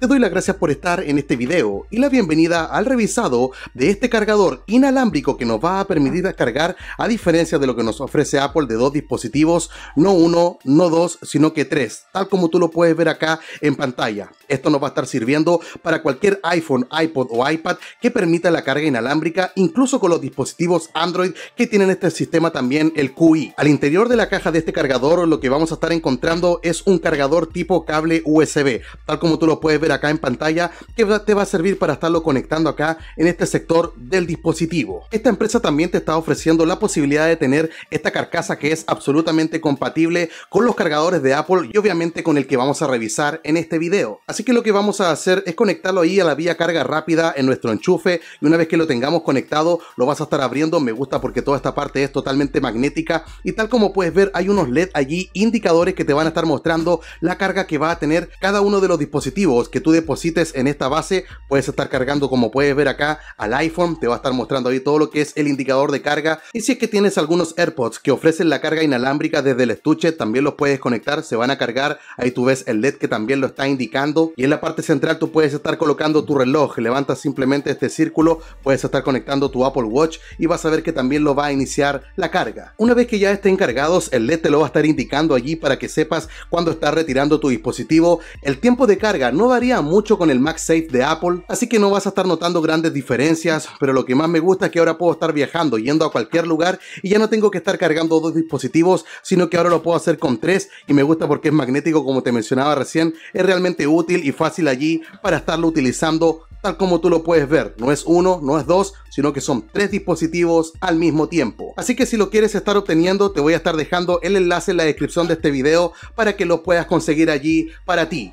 te doy las gracias por estar en este video y la bienvenida al revisado de este cargador inalámbrico que nos va a permitir cargar a diferencia de lo que nos ofrece Apple de dos dispositivos, no uno, no dos, sino que tres, tal como tú lo puedes ver acá en pantalla. Esto nos va a estar sirviendo para cualquier iPhone, iPod o iPad que permita la carga inalámbrica, incluso con los dispositivos Android que tienen este sistema también el QI. Al interior de la caja de este cargador lo que vamos a estar encontrando es un cargador tipo cable USB, tal como tú lo puedes ver acá en pantalla que te va a servir para estarlo conectando acá en este sector del dispositivo. Esta empresa también te está ofreciendo la posibilidad de tener esta carcasa que es absolutamente compatible con los cargadores de Apple y obviamente con el que vamos a revisar en este video. Así que lo que vamos a hacer es conectarlo ahí a la vía carga rápida en nuestro enchufe y una vez que lo tengamos conectado lo vas a estar abriendo. Me gusta porque toda esta parte es totalmente magnética y tal como puedes ver hay unos LED allí indicadores que te van a estar mostrando la carga que va a tener cada uno de los dispositivos que tú deposites en esta base, puedes estar cargando como puedes ver acá al iPhone, te va a estar mostrando ahí todo lo que es el indicador de carga y si es que tienes algunos AirPods que ofrecen la carga inalámbrica desde el estuche, también los puedes conectar, se van a cargar, ahí tú ves el LED que también lo está indicando y en la parte central tú puedes estar colocando tu reloj, levantas simplemente este círculo, puedes estar conectando tu Apple Watch y vas a ver que también lo va a iniciar la carga. Una vez que ya estén cargados, el LED te lo va a estar indicando allí para que sepas cuando estás retirando tu dispositivo. El tiempo de carga no varía mucho con el MagSafe de Apple, así que no vas a estar notando grandes diferencias, pero lo que más me gusta es que ahora puedo estar viajando, yendo a cualquier lugar y ya no tengo que estar cargando dos dispositivos, sino que ahora lo puedo hacer con tres y me gusta porque es magnético como te mencionaba recién, es realmente útil y fácil allí para estarlo utilizando tal como tú lo puedes ver, no es uno, no es dos, sino que son tres dispositivos al mismo tiempo. Así que si lo quieres estar obteniendo, te voy a estar dejando el enlace en la descripción de este video para que lo puedas conseguir allí para ti.